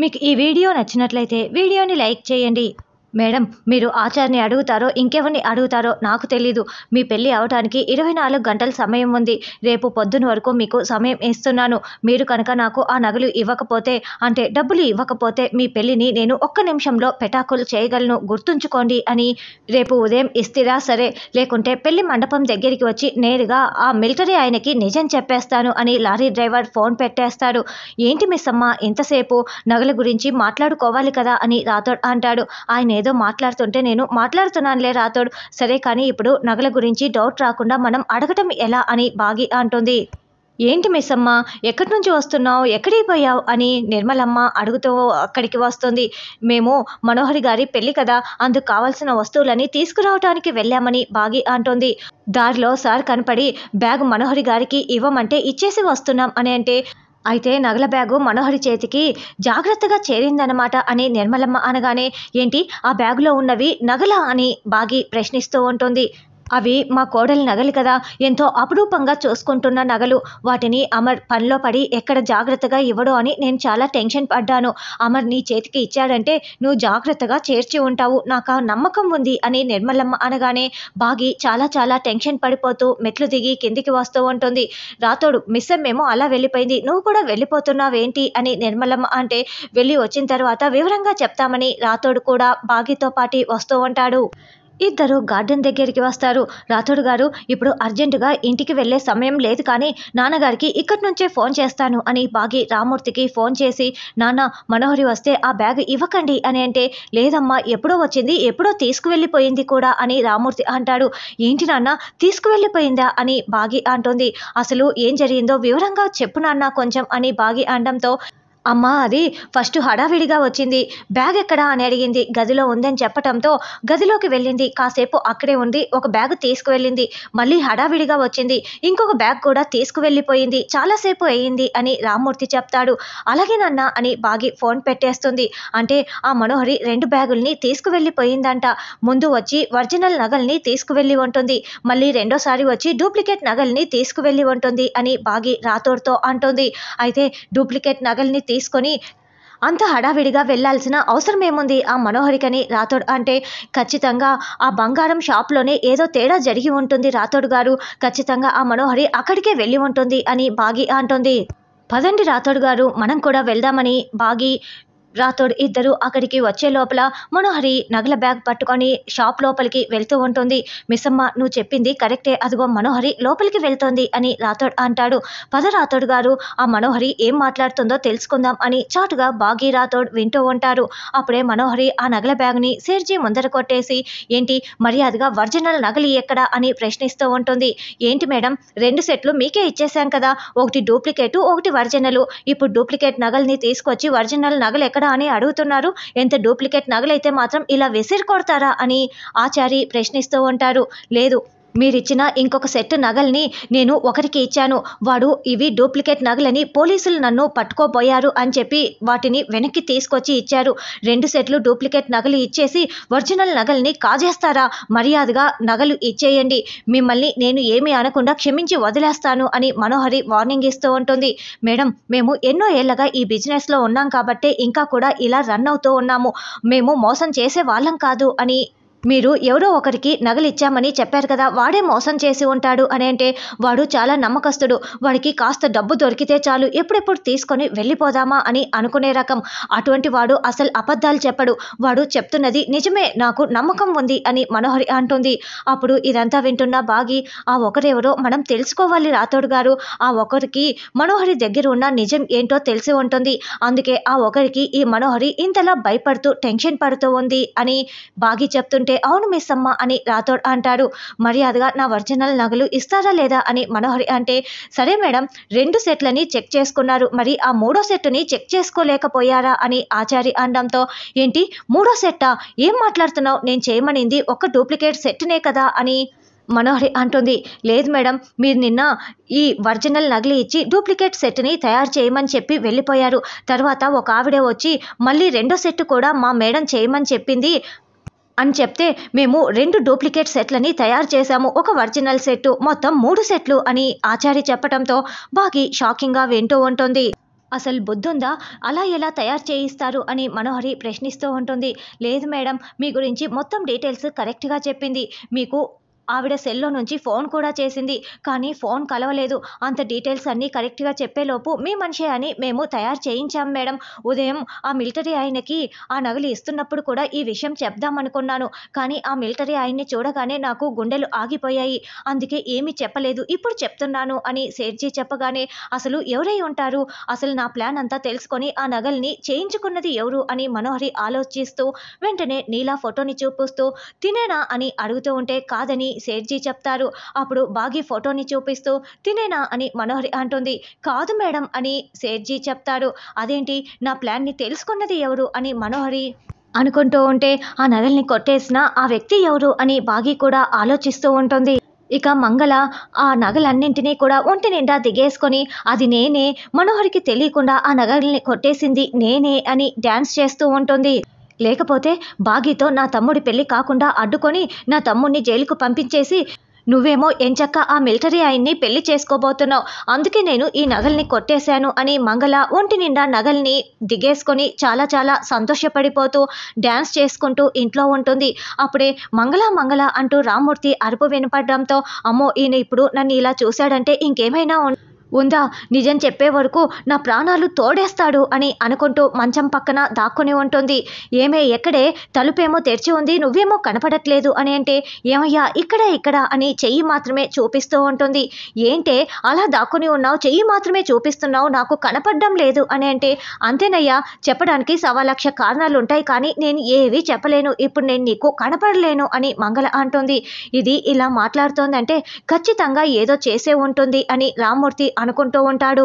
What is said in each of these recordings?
మీకు ఈ వీడియో నచ్చినట్లయితే వీడియోని లైక్ చేయండి మేడం మీరు ఆచార్యని అడుగుతారో ఇంకెవరిని అడుగుతారో నాకు తెలీదు మీ పెళ్ళి అవడానికి ఇరవై నాలుగు గంటల సమయం ఉంది రేపు పొద్దున వరకు మీకు సమయం ఇస్తున్నాను మీరు కనుక నాకు ఆ నగలు ఇవ్వకపోతే అంటే డబ్బులు ఇవ్వకపోతే మీ పెళ్ళిని నేను ఒక్క నిమిషంలో పెటాకులు చేయగలను గుర్తుంచుకోండి అని రేపు ఉదయం ఇస్తిరా సరే లేకుంటే పెళ్లి మండపం దగ్గరికి వచ్చి నేరుగా ఆ మిలిటరీ ఆయనకి నిజం చెప్పేస్తాను అని లారీ డ్రైవర్ ఫోన్ పెట్టేస్తాడు ఏంటి మిస్ అమ్మ ఇంతసేపు నగల గురించి మాట్లాడుకోవాలి కదా అని రాథోడ్ అంటాడు ఆయన ఏదో మాట్లాడుతుంటే నేను మాట్లాడుతున్నానులే రాతోడు సరే కానీ ఇప్పుడు నగల గురించి డౌట్ రాకుండా మనం అడగటం ఎలా అని బాగి అంటుంది ఏంటి మిస్సమ్మ ఎక్కడి నుంచి వస్తున్నావు ఎక్కడికి పోయావు అని నిర్మలమ్మ అడుగుతూ అక్కడికి వస్తుంది మేము మనోహరి గారి పెళ్లి కదా అందుకు కావాల్సిన వస్తువులని తీసుకురావటానికి వెళ్ళామని బాగి అంటోంది దారిలో సార్ కనపడి బ్యాగ్ మనోహరి గారికి ఇవ్వమంటే ఇచ్చేసి వస్తున్నాం అని అంటే అయితే నగల బ్యాగు మనోహరి చేతికి జాగ్రత్తగా చేరిందనమాట అని నిర్మలమ్మ అనగానే ఏంటి ఆ బ్యాగులో ఉన్నవి నగల అని బాగి ప్రశ్నిస్తూ ఉంటుంది అవి మా కోడలి నగలు కదా ఎంతో అపురూపంగా చూసుకుంటున్న నగలు వాటిని అమర్ పనిలో పడి ఎక్కడ జాగ్రత్తగా ఇవ్వడు అని నేను చాలా టెన్షన్ పడ్డాను అమర్ నీ చేతికి ఇచ్చాడంటే నువ్వు జాగ్రత్తగా చేర్చి ఉంటావు నాకు ఆ నమ్మకం ఉంది అని నిర్మలమ్మ అనగానే బాగి చాలా చాలా టెన్షన్ పడిపోతూ మెట్లు దిగి కిందికి వస్తూ ఉంటుంది రాతోడు మిస్ ఏమో అలా వెళ్ళిపోయింది నువ్వు కూడా వెళ్ళిపోతున్నావేంటి అని నిర్మలమ్మ అంటే వెళ్ళి వచ్చిన తర్వాత వివరంగా చెప్తామని రాతోడు కూడా బాగితో పాటి వస్తూ ఉంటాడు ఇద్దరు గార్డెన్ దగ్గరికి వస్తారు రాథోడ్ గారు ఇప్పుడు అర్జెంటుగా ఇంటికి వెళ్ళే సమయం లేదు కానీ నాన్నగారికి ఇక్కడి నుంచే ఫోన్ చేస్తాను అని బాగి రామూర్తికి ఫోన్ చేసి నాన్న మనోహరి వస్తే ఆ బ్యాగ్ ఇవ్వకండి అని అంటే లేదమ్మా ఎప్పుడో వచ్చింది ఎప్పుడో తీసుకువెళ్ళిపోయింది కూడా అని రామూర్తి అంటాడు ఏంటి నాన్న తీసుకువెళ్ళిపోయిందా అని బాగి అంటుంది అసలు ఏం జరిగిందో వివరంగా చెప్పు నాన్న కొంచెం అని బాగి అనడంతో అమ్మా అది ఫస్ట్ హడావిడిగా వచ్చింది బ్యాగ్ ఎక్కడా అని అడిగింది గదిలో ఉందని చెప్పటంతో గదిలోకి వెళ్ళింది కాసేపు అక్కడే ఉంది ఒక బ్యాగ్ తీసుకువెళ్ళింది మళ్ళీ హడావిడిగా వచ్చింది ఇంకొక బ్యాగ్ కూడా తీసుకువెళ్ళిపోయింది చాలాసేపు అయ్యింది అని రామ్మూర్తి చెప్తాడు అలాగే నాన్న అని బాగి ఫోన్ పెట్టేస్తుంది అంటే ఆ మనోహరి రెండు బ్యాగుల్ని తీసుకువెళ్ళిపోయిందంట ముందు వచ్చి ఒరిజినల్ నగల్ని తీసుకువెళ్ళి ఉంటుంది మళ్ళీ రెండోసారి వచ్చి డూప్లికేట్ నగల్ని తీసుకువెళ్ళి ఉంటుంది అని బాగి రాతోడ్తో అంటుంది అయితే డూప్లికేట్ నగల్ని తీసుకొని అంత హడావిడిగా వెళ్లాల్సిన ఏముంది ఆ మనోహరికని రాథోడ్ అంటే ఖచ్చితంగా ఆ బంగారం షాప్లోనే ఏదో తేడా జరిగి ఉంటుంది రాథోడ్ గారు ఖచ్చితంగా ఆ మనోహరి అక్కడికే వెళ్ళి ఉంటుంది అని బాగి అంటుంది పదండి రాథోడ్ గారు మనం కూడా వెళ్దామని బాగి రాథోడ్ ఇద్దరు అక్కడికి వచ్చే లోపల మనోహరి నగల బ్యాగ్ పట్టుకొని షాప్ లోపలికి వెళ్తూ ఉంటుంది మిస్సమ్మ నువ్వు చెప్పింది కరెక్టే అదిగో మనోహరి లోపలికి వెళ్తోంది అని రాథోడ్ అంటాడు పద రాథోడ్ గారు ఆ మనోహరి ఏం మాట్లాడుతుందో తెలుసుకుందాం అని చాటుగా బాగీ రాథోడ్ వింటూ ఉంటారు అప్పుడే మనోహరి ఆ నగల బ్యాగ్ని సేర్జీ ముందర కొట్టేసి ఏంటి మర్యాదగా వర్జినల్ నగలి ఎక్కడ అని ప్రశ్నిస్తూ ఉంటుంది ఏంటి మేడం రెండు సెట్లు మీకే ఇచ్చేశాం కదా ఒకటి డూప్లికేటు ఒకటి వర్జనలు ఇప్పుడు డూప్లికేట్ నగల్ని తీసుకొచ్చి వర్జినల్ నగలు ఎక్కడ ఎక్కడా అని అడుగుతున్నారు ఎంత డూప్లికేట్ నగలైతే మాత్రం ఇలా విసిరి కొడతారా అని ఆచారి ప్రశ్నిస్తూ ఉంటారు లేదు మీరిచ్చిన ఇంకొక సెట్ నగల్ని నేను ఒకరికి ఇచ్చాను వాడు ఇవి డూప్లికేట్ నగలని పోలీసులు నన్ను పట్టుకోబోయారు అని చెప్పి వాటిని వెనక్కి తీసుకొచ్చి ఇచ్చారు రెండు సెట్లు డూప్లికేట్ నగలు ఇచ్చేసి ఒరిజినల్ నగల్ని కాజేస్తారా మర్యాదగా నగలు ఇచ్చేయండి మిమ్మల్ని నేను ఏమీ అనకుండా క్షమించి వదిలేస్తాను అని మనోహరి వార్నింగ్ ఇస్తూ ఉంటుంది మేడం మేము ఎన్నో ఏళ్ళగా ఈ బిజినెస్లో ఉన్నాం కాబట్టి ఇంకా కూడా ఇలా రన్ అవుతూ ఉన్నాము మేము మోసం చేసే వాళ్ళం కాదు అని మీరు ఎవరో ఒకరికి నగలిచ్చామని చెప్పారు కదా వాడే మోసం చేసి ఉంటాడు అని అంటే వాడు చాలా నమ్మకస్తుడు వాడికి కాస్త డబ్బు దొరికితే చాలు ఎప్పుడెప్పుడు తీసుకొని వెళ్ళిపోదామా అని అనుకునే రకం అటువంటి వాడు అసలు అబద్ధాలు చెప్పడు వాడు చెప్తున్నది నిజమే నాకు నమ్మకం ఉంది అని మనోహరి అంటుంది అప్పుడు ఇదంతా వింటున్న బాగి ఆ ఒకరెవరో మనం తెలుసుకోవాలి రాథోడ్ గారు ఆ ఒకరికి మనోహరి దగ్గర ఉన్న నిజం ఏంటో తెలిసి ఉంటుంది అందుకే ఆ ఒకరికి ఈ మనోహరి ఇంతలా భయపడుతూ టెన్షన్ పడుతూ ఉంది అని బాగి చెప్తుంటే అంటే అవును అమ్మ అని రాథోడ్ అంటాడు మర్యాదగా నా ఒరిజినల్ నగలు ఇస్తారా లేదా అని మనోహరి అంటే సరే మేడం రెండు సెట్లని చెక్ చేసుకున్నారు మరి ఆ మూడో సెట్ని చెక్ చేసుకోలేకపోయారా అని ఆచారి అనడంతో ఏంటి మూడో సెట్టా ఏం మాట్లాడుతున్నావు నేను చేయమనింది ఒక డూప్లికేట్ సెట్నే కదా అని మనోహరి అంటుంది లేదు మేడం మీరు నిన్న ఈ ఒరిజినల్ నగిలి ఇచ్చి డూప్లికేట్ సెట్ని తయారు చేయమని చెప్పి వెళ్ళిపోయారు తర్వాత ఒక ఆవిడ వచ్చి మళ్ళీ రెండో సెట్ కూడా మా మేడం చేయమని చెప్పింది అని చెప్తే మేము రెండు డూప్లికేట్ సెట్లని తయారు చేశాము ఒక ఒరిజినల్ సెట్ మొత్తం మూడు సెట్లు అని ఆచారి చెప్పడంతో బాగి షాకింగ్గా వింటూ ఉంటుంది అసలు బుద్ధుందా అలా ఎలా తయారు చేయిస్తారు అని మనోహరి ప్రశ్నిస్తూ ఉంటుంది లేదు మేడం మీ గురించి మొత్తం డీటెయిల్స్ కరెక్ట్గా చెప్పింది మీకు ఆవిడ సెల్లో నుంచి ఫోన్ కూడా చేసింది కానీ ఫోన్ కలవలేదు అంత డీటెయిల్స్ అన్నీ కరెక్ట్గా చెప్పేలోపు మీ మనిషే అని మేము తయారు చేయించాం మేడం ఉదయం ఆ మిలిటరీ ఆయనకి ఆ నగలు ఇస్తున్నప్పుడు కూడా ఈ విషయం చెప్దామనుకున్నాను కానీ ఆ మిలిటరీ ఆయన్ని చూడగానే నాకు గుండెలు ఆగిపోయాయి అందుకే ఏమీ చెప్పలేదు ఇప్పుడు చెప్తున్నాను అని సేర్జీ చెప్పగానే అసలు ఎవరై ఉంటారు అసలు నా ప్లాన్ అంతా తెలుసుకొని ఆ నగల్ని చేయించుకున్నది ఎవరు అని మనోహరి ఆలోచిస్తూ వెంటనే నీలా ఫోటోని చూపిస్తూ తినేనా అని అడుగుతూ ఉంటే కాదని సేట్జీ చెప్తారు అప్పుడు బాగి ఫోటోని చూపిస్తూ తినేనా అని మనోహరి అంటుంది కాదు మేడం అని సేట్జీ చెప్తాడు అదేంటి నా ప్లాన్ని తెలుసుకున్నది ఎవరు అని మనోహరి అనుకుంటూ ఉంటే ఆ నగల్ని కొట్టేసిన ఆ వ్యక్తి ఎవరు అని బాగి కూడా ఆలోచిస్తూ ఉంటుంది ఇక మంగళ ఆ నగలన్నింటినీ కూడా ఒంటి నిండా దిగేసుకొని అది నేనే మనోహరికి తెలియకుండా ఆ నగల్ని కొట్టేసింది నేనే అని డ్యాన్స్ చేస్తూ ఉంటుంది లేకపోతే బాగీతో నా తమ్ముడి పెళ్లి కాకుండా అడ్డుకొని నా తమ్ముడిని జైలుకు పంపించేసి నువ్వేమో ఎంచక్క ఆ మిలిటరీ ఆయన్ని పెళ్లి చేసుకోబోతున్నావు అందుకే నేను ఈ నగల్ని కొట్టేశాను అని మంగళ ఒంటి నిండా నగల్ని దిగేసుకొని చాలా చాలా సంతోషపడిపోతూ డ్యాన్స్ చేసుకుంటూ ఇంట్లో ఉంటుంది అప్పుడే మంగళ మంగళ అంటూ రామ్మూర్తి అరుపు వినపడడంతో అమ్మో ఈయన ఇప్పుడు నన్ను ఇలా చూశాడంటే ఇంకేమైనా ఉందా నిజం చెప్పే వరకు నా ప్రాణాలు తోడేస్తాడు అని అనుకుంటూ మంచం పక్కన దాక్కుని ఉంటుంది ఏమే ఎక్కడే తలుపేమో తెరిచి ఉంది నువ్వేమో కనపడట్లేదు అని అంటే ఏమయ్యా ఇక్కడ ఇక్కడ అని చెయ్యి మాత్రమే చూపిస్తూ ఉంటుంది ఏంటే అలా దాక్కుని ఉన్నావు చెయ్యి మాత్రమే చూపిస్తున్నావు నాకు కనపడడం లేదు అని అంటే అంతేనయ్యా చెప్పడానికి సవా లక్ష కారణాలు ఉంటాయి కానీ నేను ఏవి చెప్పలేను ఇప్పుడు నేను నీకు కనపడలేను అని మంగళ అంటుంది ఇది ఇలా మాట్లాడుతోందంటే ఖచ్చితంగా ఏదో చేసే ఉంటుంది అని రామ్మూర్తి అనుకుంటూ ఉంటాడు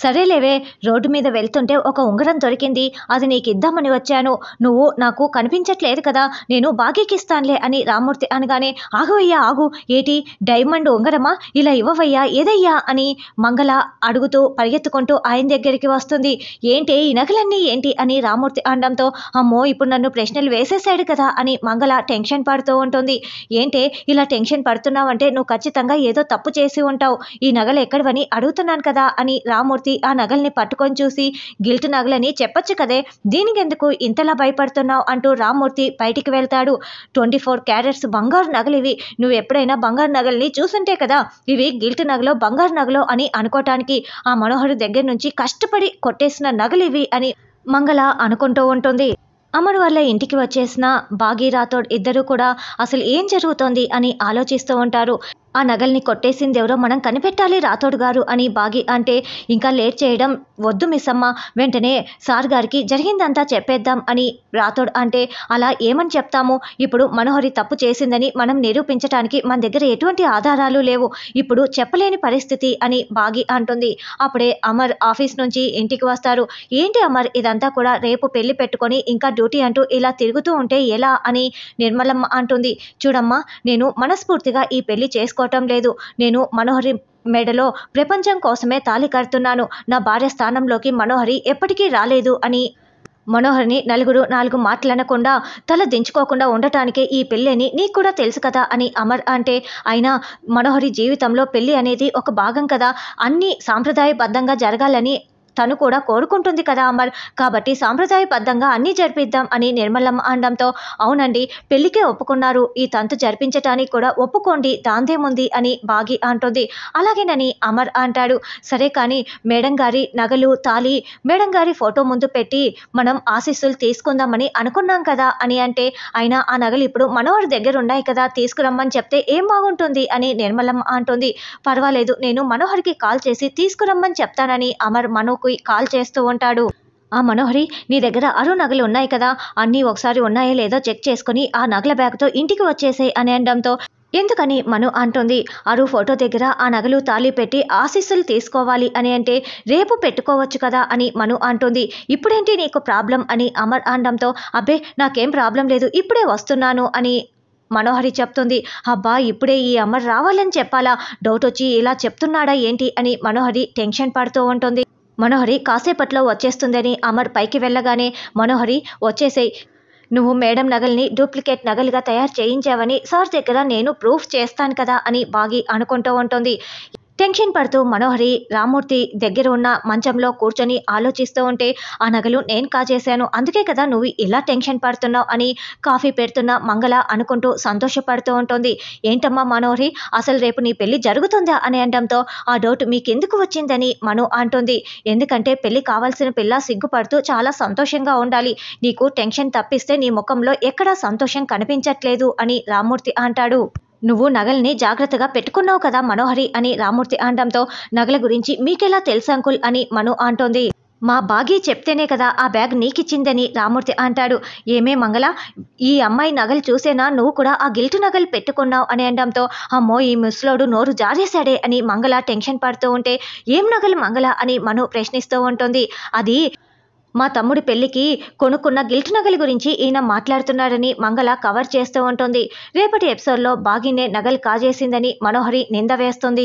సరేలేవే రోడ్డు మీద వెళ్తుంటే ఒక ఉంగరం దొరికింది అది నీకు ఇద్దామని వచ్చాను నువ్వు నాకు కనిపించట్లేదు కదా నేను బాగీకిస్తానులే అని రామ్మూర్తి అనగానే ఆగవయ్యా ఆగు ఏటి డైమండ్ ఉంగరమా ఇలా ఇవ్వవయ్యా ఏదయ్యా అని మంగళ అడుగుతూ పరిగెత్తుకుంటూ ఆయన దగ్గరికి వస్తుంది ఏంటి ఈ నగలన్నీ ఏంటి అని రామ్మూర్తి అనడంతో అమ్మో ఇప్పుడు నన్ను ప్రశ్నలు వేసేసాడు కదా అని మంగళ టెన్షన్ పడుతూ ఉంటుంది ఏంటే ఇలా టెన్షన్ పడుతున్నావంటే నువ్వు ఖచ్చితంగా ఏదో తప్పు చేసి ఉంటావు ఈ నగలు ఎక్కడవని అడుగుతున్నాను కదా అని రామూర్తి పోసి ఆ నగల్ని పట్టుకొని చూసి గిల్ట్ నగలని చెప్పొచ్చు కదే దీనికెందుకు ఇంతలా భయపడుతున్నావు అంటూ రామ్మూర్తి బయటికి వెళ్తాడు ట్వంటీ ఫోర్ క్యారెట్స్ బంగారు నగలు ఇవి నువ్వు ఎప్పుడైనా బంగారు నగల్ని చూసుంటే కదా ఇవి గిల్ట్ నగలో బంగారు నగలో అని అనుకోవటానికి ఆ మనోహరు దగ్గర నుంచి కష్టపడి కొట్టేసిన నగలు ఇవి అని మంగళ అనుకుంటూ ఉంటుంది అమ్మడు వల్ల ఇంటికి వచ్చేసిన భాగీరాథోడ్ ఇద్దరూ కూడా అసలు ఏం జరుగుతోంది అని ఆలోచిస్తూ ఉంటారు ఆ నగల్ని కొట్టేసిందెవరో మనం కనిపెట్టాలి రాథోడ్ గారు అని బాగి అంటే ఇంకా లేట్ చేయడం వద్దు మిస్ అమ్మ వెంటనే సార్ గారికి జరిగిందంతా చెప్పేద్దాం అని రాథోడ్ అంటే అలా ఏమని చెప్తాము ఇప్పుడు మనోహరి తప్పు చేసిందని మనం నిరూపించడానికి మన దగ్గర ఎటువంటి ఆధారాలు లేవు ఇప్పుడు చెప్పలేని పరిస్థితి అని బాగి అంటుంది అప్పుడే అమర్ ఆఫీస్ నుంచి ఇంటికి వస్తారు ఏంటి అమర్ ఇదంతా కూడా రేపు పెళ్లి పెట్టుకొని ఇంకా డ్యూటీ అంటూ ఇలా తిరుగుతూ ఉంటే ఎలా అని నిర్మలమ్మ అంటుంది చూడమ్మా నేను మనస్ఫూర్తిగా ఈ పెళ్లి చేసుకో తెలుసుకోవటం లేదు నేను మనోహరి మెడలో ప్రపంచం కోసమే తాలి కడుతున్నాను నా భార్య స్థానంలోకి మనోహరి ఎప్పటికీ రాలేదు అని మనోహరిని నలుగురు నాలుగు మాట్లాడకుండా తల దించుకోకుండా ఉండటానికే ఈ పెళ్ళని నీకు కూడా తెలుసు కదా అని అమర్ అంటే అయినా మనోహరి జీవితంలో పెళ్ళి అనేది ఒక భాగం కదా అన్ని సాంప్రదాయబద్ధంగా జరగాలని తను కూడా కోరుకుంటుంది కదా అమర్ కాబట్టి సాంప్రదాయబద్ధంగా అన్నీ జరిపిద్దాం అని నిర్మలమ్మ అనడంతో అవునండి పెళ్లికే ఒప్పుకున్నారు ఈ తంతు జరిపించటానికి కూడా ఒప్పుకోండి దాందేముంది అని బాగి అంటుంది అలాగేనని అమర్ అంటాడు సరే కానీ మేడం గారి నగలు తాలి మేడం గారి ఫోటో ముందు పెట్టి మనం ఆశీస్సులు తీసుకుందామని అనుకున్నాం కదా అని అంటే అయినా ఆ నగలు ఇప్పుడు మనవాడి దగ్గర ఉన్నాయి కదా తీసుకురమ్మని చెప్తే ఏం బాగుంటుంది అని నిర్మలమ్మ అంటుంది పర్వాలేదు నేను మనోహర్కి కాల్ చేసి తీసుకురమ్మని చెప్తానని అమర్ మను మనోహర్కు కాల్ చేస్తూ ఉంటాడు ఆ మనోహరి నీ దగ్గర అరు నగలు ఉన్నాయి కదా అన్నీ ఒకసారి ఉన్నాయో లేదో చెక్ చేసుకుని ఆ నగల బ్యాగ్తో ఇంటికి వచ్చేసాయి అని అనడంతో ఎందుకని మను అంటుంది అరు ఫోటో దగ్గర ఆ నగలు తాళి పెట్టి ఆశీస్సులు తీసుకోవాలి అని అంటే రేపు పెట్టుకోవచ్చు కదా అని మను అంటుంది ఇప్పుడేంటి నీకు ప్రాబ్లం అని అమర్ అనడంతో అబ్బే నాకేం ప్రాబ్లం లేదు ఇప్పుడే వస్తున్నాను అని మనోహరి చెప్తుంది అబ్బా ఇప్పుడే ఈ అమర్ రావాలని చెప్పాలా డౌట్ వచ్చి ఇలా చెప్తున్నాడా ఏంటి అని మనోహరి టెన్షన్ పడుతూ ఉంటుంది మనోహరి కాసేపట్లో వచ్చేస్తుందని అమర్ పైకి వెళ్ళగానే మనోహరి వచ్చేసేయ్ నువ్వు మేడం నగల్ని డూప్లికేట్ నగలుగా తయారు చేయించావని సార్ దగ్గర నేను ప్రూఫ్ చేస్తాను కదా అని బాగి అనుకుంటూ ఉంటుంది టెన్షన్ పడుతూ మనోహరి రామ్మూర్తి దగ్గర ఉన్న మంచంలో కూర్చొని ఆలోచిస్తూ ఉంటే ఆ నగలు నేను కాజేశాను అందుకే కదా నువ్వు ఇలా టెన్షన్ పడుతున్నావు అని కాఫీ పెడుతున్న మంగళ అనుకుంటూ సంతోషపడుతూ ఉంటుంది ఏంటమ్మా మనోహరి అసలు రేపు నీ పెళ్లి జరుగుతుందా అని అనడంతో ఆ డౌట్ మీకెందుకు వచ్చిందని మను అంటుంది ఎందుకంటే పెళ్లి కావాల్సిన పిల్ల సిగ్గుపడుతూ చాలా సంతోషంగా ఉండాలి నీకు టెన్షన్ తప్పిస్తే నీ ముఖంలో ఎక్కడా సంతోషం కనిపించట్లేదు అని రామ్మూర్తి అంటాడు నువ్వు నగల్ని జాగ్రత్తగా పెట్టుకున్నావు కదా మనోహరి అని రామూర్తి అనడంతో నగల గురించి మీకెలా తెలుసు అంకుల్ అని మను అంటోంది మా బాగీ చెప్తేనే కదా ఆ బ్యాగ్ నీకిచ్చిందని రామూర్తి అంటాడు ఏమే మంగళ ఈ అమ్మాయి నగలు చూసేనా నువ్వు కూడా ఆ గిల్టు నగలు పెట్టుకున్నావు అని అనడంతో అమ్మో ఈ ముసలోడు నోరు జారేశాడే అని మంగళ టెన్షన్ పడుతూ ఉంటే ఏం నగలు మంగళ అని మను ప్రశ్నిస్తూ ఉంటుంది అది మా తమ్ముడి పెళ్లికి కొనుక్కున్న గిల్ట్ నగలి గురించి ఈయన మాట్లాడుతున్నాడని మంగళ కవర్ చేస్తూ ఉంటుంది రేపటి ఎపిసోడ్లో బాగినే నగలు కాజేసిందని మనోహరి నింద వేస్తుంది